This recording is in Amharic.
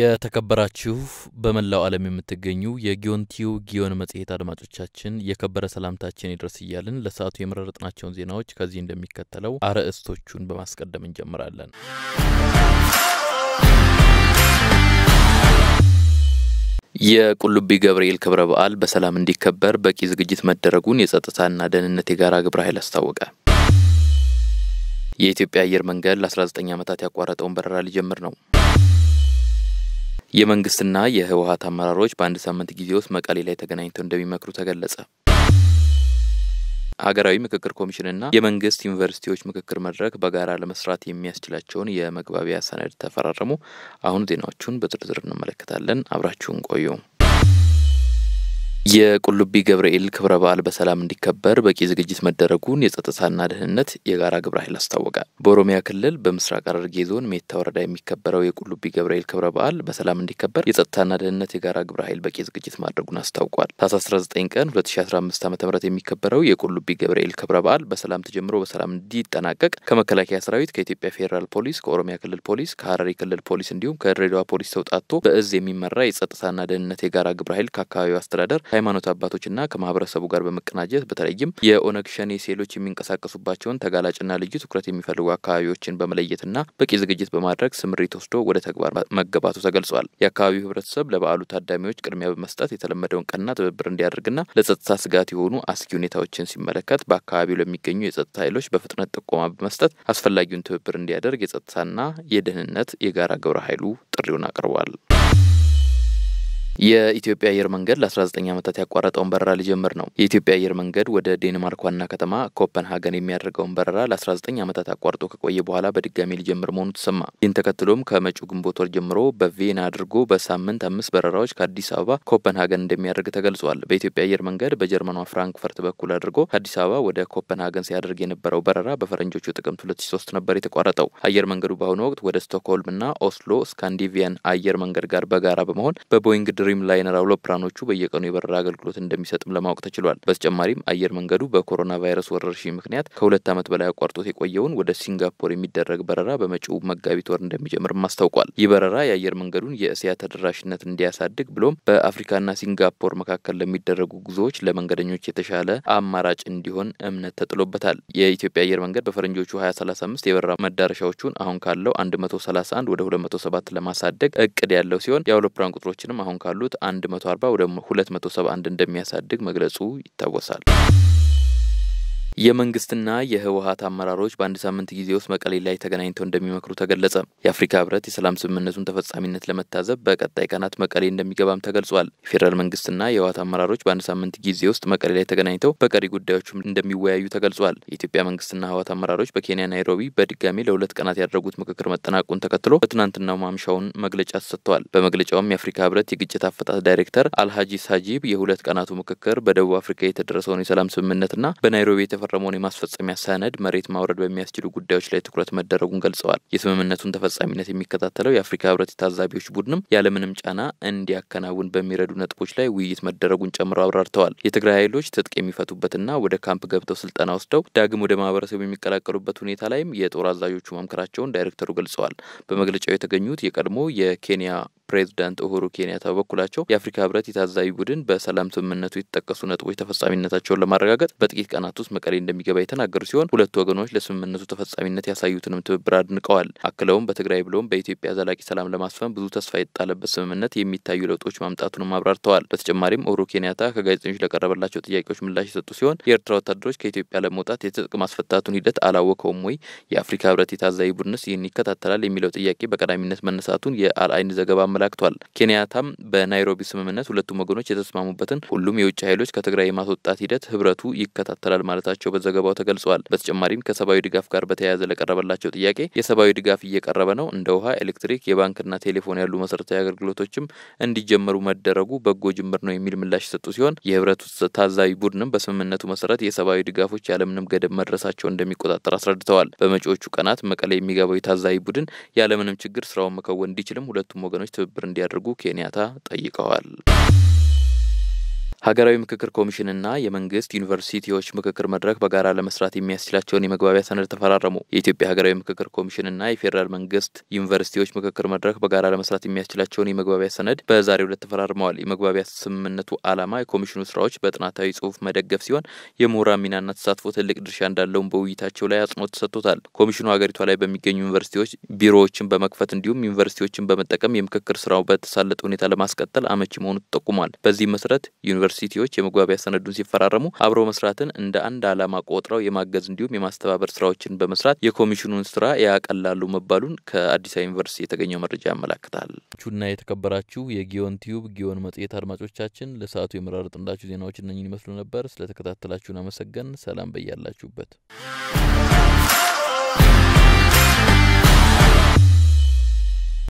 የተከበራችሁ በመላው ዓለም የምትገኙ የጊዮንቲዩ ጊዮን መጽሔት አድማጮቻችን የከበረ ሰላምታችን ይድረስ እያልን ለሰዓቱ የመረጥናቸውን ዜናዎች ከዚህ እንደሚከተለው አርዕስቶቹን በማስቀደም እንጀምራለን። የቁልቢ ገብርኤል ክብረ በዓል በሰላም እንዲከበር በቂ ዝግጅት መደረጉን የጸጥታና ደህንነት የጋራ ግብረ ኃይል አስታወቀ። የኢትዮጵያ አየር መንገድ ለ19 ዓመታት ያቋረጠውን በረራ ሊጀምር ነው። የመንግስትና የህወሀት አመራሮች በአንድ ሳምንት ጊዜ ውስጥ መቀሌ ላይ ተገናኝተው እንደሚመክሩ ተገለጸ። ሀገራዊ ምክክር ኮሚሽንና የመንግስት ዩኒቨርሲቲዎች ምክክር መድረክ በጋራ ለመስራት የሚያስችላቸውን የመግባቢያ ሰነድ ተፈራረሙ። አሁን ዜናዎቹን በዝርዝር እንመለከታለን። አብራችሁን ቆዩ። የቁልቢ ገብርኤል ክብረ በዓል በሰላም እንዲከበር በቂ ዝግጅት መደረጉን የጸጥታና ደህንነት የጋራ ግብረ ኃይል አስታወቀ። በኦሮሚያ ክልል በምስራቅ ሐረርጌ ዞን ሜታ ወረዳ የሚከበረው የቁልቢ ገብርኤል ክብረ በዓል በሰላም እንዲከበር የጸጥታና ደህንነት የጋራ ግብረ ኃይል በቂ ዝግጅት ማድረጉን አስታውቋል። ታኅሳስ 19 ቀን 2015 ዓ ም የሚከበረው የቁልቢ ገብርኤል ክብረ በዓል በሰላም ተጀምሮ በሰላም እንዲጠናቀቅ ከመከላከያ ሰራዊት፣ ከኢትዮጵያ ፌዴራል ፖሊስ፣ ከኦሮሚያ ክልል ፖሊስ፣ ከሐረሪ ክልል ፖሊስ እንዲሁም ከድሬዳዋ ፖሊስ ተውጣቶ በእዝ የሚመራ የጸጥታና ደህንነት የጋራ ግብረ ኃይል ከአካባቢው አስተዳደር ከሃይማኖት አባቶችና ከማህበረሰቡ ጋር በመቀናጀት በተለይም የኦነግ ሸኔ ሴሎች የሚንቀሳቀሱባቸውን ተጋላጭና ልዩ ትኩረት የሚፈልጉ አካባቢዎችን በመለየትና በቂ ዝግጅት በማድረግ ስምሪት ወስዶ ወደ ተግባር መገባቱ ተገልጿል። የአካባቢው ህብረተሰብ ለበዓሉ ታዳሚዎች ቅድሚያ በመስጠት የተለመደውን ቀና ትብብር እንዲያደርግና ለጸጥታ ስጋት የሆኑ አስጊ ሁኔታዎችን ሲመለከት በአካባቢው ለሚገኙ የጸጥታ ኃይሎች በፍጥነት ጥቆማ በመስጠት አስፈላጊውን ትብብር እንዲያደርግ የጸጥታና የደህንነት የጋራ ግብረ ኃይሉ ጥሪውን አቅርቧል። የኢትዮጵያ አየር መንገድ ለ19 ዓመታት ያቋረጠውን በረራ ሊጀምር ነው። የኢትዮጵያ አየር መንገድ ወደ ዴንማርክ ዋና ከተማ ኮፐንሃገን የሚያደርገውን በረራ ለ19 ዓመታት አቋርጦ ከቆየ በኋላ በድጋሚ ሊጀምር መሆኑ ተሰማ። ይህን ተከትሎም ከመጪው ግንቦት ወር ጀምሮ በቬና አድርጎ በሳምንት አምስት በረራዎች ከአዲስ አበባ ኮፐንሃገን እንደሚያደርግ ተገልጿል። በኢትዮጵያ አየር መንገድ በጀርመኗ ፍራንክፈርት በኩል አድርጎ ከአዲስ አበባ ወደ ኮፐንሃገን ሲያደርግ የነበረው በረራ በፈረንጆቹ ጥቅምት 2003 ነበር የተቋረጠው። አየር መንገዱ በአሁኑ ወቅት ወደ ስቶክሆልምና ኦስሎ ስካንዲቪያን አየር መንገድ ጋር በጋራ በመሆን በቦይንግ ድር ድሪም ላይነር አውሮፕላኖቹ በየቀኑ የበረራ አገልግሎት እንደሚሰጥም ለማወቅ ተችሏል። በተጨማሪም አየር መንገዱ በኮሮና ቫይረስ ወረርሽኝ ምክንያት ከሁለት ዓመት በላይ አቋርጦት የቆየውን ወደ ሲንጋፖር የሚደረግ በረራ በመጪው መጋቢት ወር እንደሚጀምርም አስታውቋል። ይህ በረራ የአየር መንገዱን የእስያ ተደራሽነት እንዲያሳድግ ብሎም በአፍሪካና ሲንጋፖር መካከል ለሚደረጉ ጉዞዎች ለመንገደኞች የተሻለ አማራጭ እንዲሆን እምነት ተጥሎበታል። የኢትዮጵያ አየር መንገድ በፈረንጆቹ 2035 የበረራ መዳረሻዎቹን አሁን ካለው 131 ወደ 207 ለማሳደግ እቅድ ያለው ሲሆን የአውሮፕላን ቁጥሮችንም አሁን ካሉ ካሉት 140 ወደ 271 እንደሚያሳድግ መግለጹ ይታወሳል። የመንግስትና የህወሀት አመራሮች በአንድ ሳምንት ጊዜ ውስጥ መቀሌ ላይ ተገናኝተው እንደሚመክሩ ተገለጸ። የአፍሪካ ህብረት የሰላም ስምምነቱን ተፈጻሚነት ለመታዘብ በቀጣይ ቀናት መቀሌ እንደሚገባም ተገልጿል። የፌዴራል መንግስትና የህወሀት አመራሮች በአንድ ሳምንት ጊዜ ውስጥ መቀሌ ላይ ተገናኝተው በቀሪ ጉዳዮችም እንደሚወያዩ ተገልጿል። የኢትዮጵያ መንግስትና ህወሀት አመራሮች በኬንያ ናይሮቢ በድጋሚ ለሁለት ቀናት ያደረጉት ምክክር መጠናቁን ተከትሎ በትናንትናው ማምሻውን መግለጫ ተሰጥተዋል። በመግለጫውም የአፍሪካ ህብረት የግጭት አፈጣት ዳይሬክተር አልሀጂ ሳጂብ የሁለት ቀናቱ ምክክር በደቡብ አፍሪካ የተደረሰውን የሰላም ስምምነትና በናይሮቢ የተፈረመውን የማስፈጸሚያ ሰነድ መሬት ማውረድ በሚያስችሉ ጉዳዮች ላይ ትኩረት መደረጉን ገልጸዋል። የስምምነቱን ተፈጻሚነት የሚከታተለው የአፍሪካ ህብረት የታዛቢዎች ቡድንም ያለምንም ጫና እንዲያከናውን በሚረዱ ነጥቦች ላይ ውይይት መደረጉን ጨምሮ አብራርተዋል። የትግራይ ኃይሎች ትጥቅ የሚፈቱበትና ወደ ካምፕ ገብተው ስልጠና ወስደው ዳግም ወደ ማህበረሰቡ የሚቀላቀሉበት ሁኔታ ላይም የጦር አዛዦቹ መምከራቸውን ዳይሬክተሩ ገልጸዋል። በመግለጫው የተገኙት የቀድሞ የኬንያ ፕሬዝዳንት ኡሁሩ ኬንያታ በበኩላቸው የአፍሪካ ህብረት የታዛቢ ቡድን በሰላም ስምምነቱ የተጠቀሱ ነጥቦች ተፈጻሚነታቸውን ለማረጋገጥ በጥቂት ቀናት ውስጥ መቀሌ እንደሚገባ የተናገሩ ሲሆን ሁለቱ ወገኖች ለስምምነቱ ተፈጻሚነት ያሳዩትንም ትብብር አድንቀዋል። አክለውም በትግራይ ብሎም በኢትዮጵያ ዘላቂ ሰላም ለማስፈን ብዙ ተስፋ የጣለበት ስምምነት የሚታዩ ለውጦች ማምጣቱንም አብራርተዋል። በተጨማሪም ኡሁሩ ኬንያታ ከጋዜጠኞች ለቀረበላቸው ጥያቄዎች ምላሽ የሰጡ ሲሆን የኤርትራ ወታደሮች ከኢትዮጵያ ለመውጣት የትጥቅ ማስፈታቱን ሂደት አላወቀውም ወይ? የአፍሪካ ህብረት የታዛቢ ቡድንስ ይህን ይከታተላል የሚለው ጥያቄ በቀዳሚነት መነሳቱን የአልአይን ዘገባ ተመላክቷል። ኬንያታም በናይሮቢ ስምምነት ሁለቱም ወገኖች የተስማሙበትን ሁሉም የውጭ ኃይሎች ከትግራይ የማስወጣት ሂደት ህብረቱ ይከታተላል ማለታቸው በዘገባው ተገልጿል። በተጨማሪም ከሰብአዊ ድጋፍ ጋር በተያያዘ ለቀረበላቸው ጥያቄ የሰብአዊ ድጋፍ እየቀረበ ነው፣ እንደ ውሃ፣ ኤሌክትሪክ፣ የባንክና ቴሌፎን ያሉ መሰረታዊ አገልግሎቶችም እንዲጀመሩ መደረጉ በጎ ጅምር ነው የሚል ምላሽ የሰጡ ሲሆን የህብረቱ ታዛቢ ቡድንም በስምምነቱ መሰረት የሰብአዊ ድጋፎች ያለምንም ገደብ መድረሳቸው እንደሚቆጣጠር አስረድተዋል። በመጪዎቹ ቀናት መቀሌ የሚገባው የታዛቢ ቡድን ያለምንም ችግር ስራውን መከወን እንዲችልም ሁለቱም ወገኖች ትብብር ትብብር እንዲያደርጉ ኬንያታ ጠይቀዋል። ሀገራዊ ምክክር ኮሚሽንና የመንግስት ዩኒቨርሲቲዎች ምክክር መድረክ በጋራ ለመስራት የሚያስችላቸውን የመግባቢያ ሰነድ ተፈራረሙ። የኢትዮጵያ ሀገራዊ ምክክር ኮሚሽንና የፌዴራል መንግስት ዩኒቨርሲቲዎች ምክክር መድረክ በጋራ ለመስራት የሚያስችላቸውን የመግባቢያ ሰነድ በዛሬው ዕለት ተፈራርመዋል። የመግባቢያ ስምምነቱ ዓላማ የኮሚሽኑ ስራዎች በጥናታዊ ጽሁፍ መደገፍ ሲሆን የምሁራን ሚናና ተሳትፎ ትልቅ ድርሻ እንዳለውን በውይይታቸው ላይ አጽንኦት ተሰጥቶታል። ኮሚሽኑ ሀገሪቷ ላይ በሚገኙ ዩኒቨርሲቲዎች ቢሮዎችን በመክፈት እንዲሁም ዩኒቨርሲቲዎችን በመጠቀም የምክክር ስራው በተሳለጠ ሁኔታ ለማስቀጠል አመቺ መሆኑ ተጠቁሟል። በዚህ መሰረት ዩኒቨርሲቲዎች የመግባቢያ ሰነዱን ሲፈራረሙ አብረው መስራትን እንደ አንድ ዓላማ ቆጥረው የማገዝ እንዲሁም የማስተባበር ስራዎችን በመስራት የኮሚሽኑን ስራ ያቀላሉ መባሉን ከአዲስ አበባ ዩኒቨርሲቲ የተገኘው መረጃ ያመላክታል። ቹና የተከበራችሁ የጊዮን ቲዩብ ጊዮን መጽሔት አድማጮቻችን ለሰዓቱ የመራረጥንላችሁ ዜናዎች እነኝን ይመስሉ ነበር። ስለተከታተላችሁን አመሰገን። ሰላም በያላችሁበት።